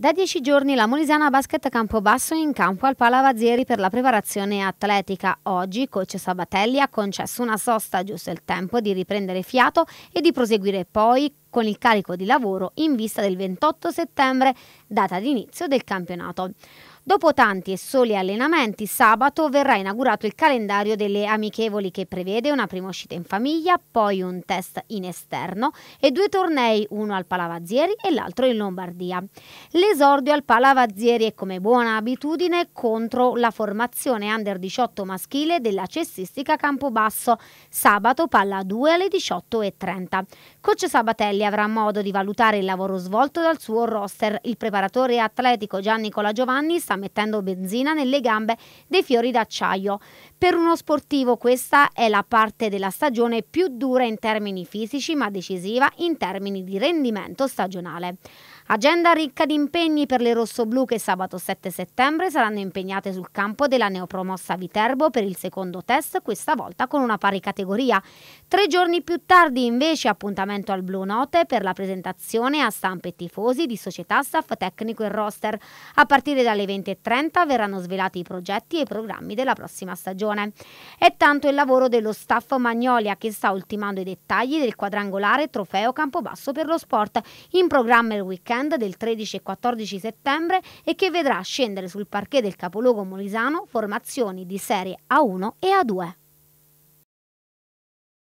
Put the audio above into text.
Da dieci giorni la Molisana Basket Campobasso in campo al Palavazieri per la preparazione atletica. Oggi coach Sabatelli ha concesso una sosta, giusto il tempo di riprendere fiato e di proseguire poi con il carico di lavoro in vista del 28 settembre, data d'inizio del campionato. Dopo tanti e soli allenamenti, sabato verrà inaugurato il calendario delle amichevoli che prevede una prima uscita in famiglia, poi un test in esterno e due tornei, uno al Palavazzieri e l'altro in Lombardia. L'esordio al Palavazzieri è come buona abitudine contro la formazione under 18 maschile della cestistica Campobasso, sabato palla 2 alle 18.30. Coach Sabatelli avrà modo di valutare il lavoro svolto dal suo roster. Il preparatore atletico Giannicola Giovanni sta mettendo benzina nelle gambe dei fiori d'acciaio. Per uno sportivo questa è la parte della stagione più dura in termini fisici ma decisiva in termini di rendimento stagionale. Agenda ricca di impegni per le rossoblù che sabato 7 settembre saranno impegnate sul campo della neopromossa Viterbo per il secondo test, questa volta con una pari categoria. Tre giorni più tardi invece appuntamento al Blue Note per la presentazione a stampe e tifosi di società, staff tecnico e roster. A partire dalle 20.30 verranno svelati i progetti e i programmi della prossima stagione. È tanto il lavoro dello staff Magnolia che sta ultimando i dettagli del quadrangolare trofeo Campobasso per lo sport, in programma il weekend weekend del 13 e 14 settembre e che vedrà scendere sul parquet del capoluogo molisano formazioni di Serie A1 e A2.